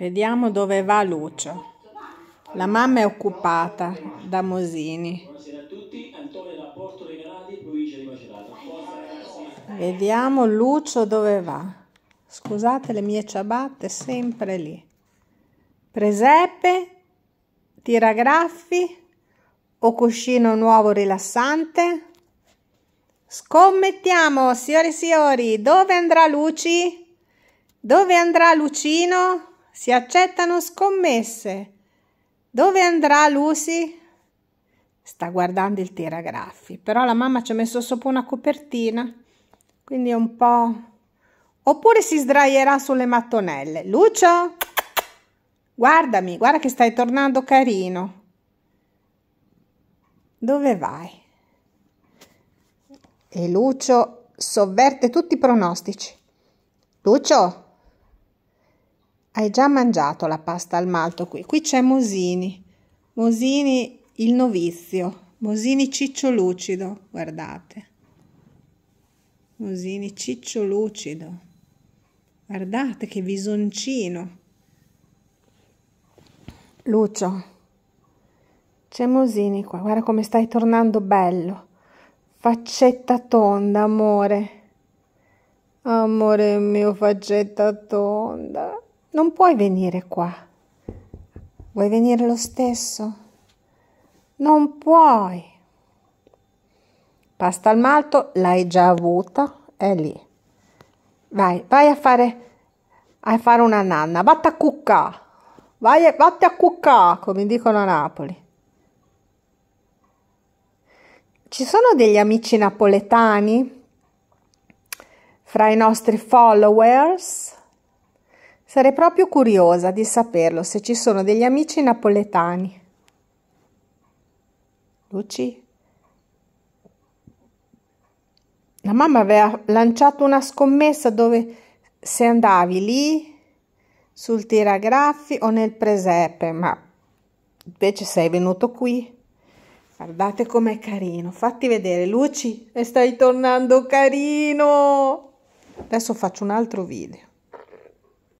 Vediamo dove va Lucio. La mamma è occupata da Mosini. Vediamo Lucio dove va. Scusate le mie ciabatte, sempre lì. Presepe, tiragraffi o cuscino nuovo rilassante? Scommettiamo, signori e signori, dove andrà Luci? Dove andrà Lucino? si accettano scommesse. Dove andrà Lucy? Sta guardando il tiragraffi, però la mamma ci ha messo sopra una copertina, quindi è un po'... Oppure si sdraierà sulle mattonelle. Lucio, guardami, guarda che stai tornando carino. Dove vai? E Lucio sovverte tutti i pronostici. Lucio, hai già mangiato la pasta al malto qui. Qui c'è Mosini. Mosini il novizio. Mosini Ciccio Lucido. Guardate. Mosini Ciccio Lucido. Guardate che visoncino. Lucio, c'è Mosini qua, guarda come stai tornando bello. Faccetta tonda, amore. Amore mio, faccetta tonda. Non puoi venire qua. Vuoi venire lo stesso? Non puoi. Pasta al malto l'hai già avuta, è lì. Vai, vai a fare, a fare una nanna, vatti a cucca, Vai, vatti a cucca, come dicono a Napoli. Ci sono degli amici napoletani fra i nostri followers? Sarei proprio curiosa di saperlo se ci sono degli amici napoletani. Luci? La mamma aveva lanciato una scommessa dove se andavi lì sul tiragraffi o nel presepe, ma invece sei venuto qui. Guardate com'è carino. Fatti vedere, Luci, e stai tornando carino. Adesso faccio un altro video.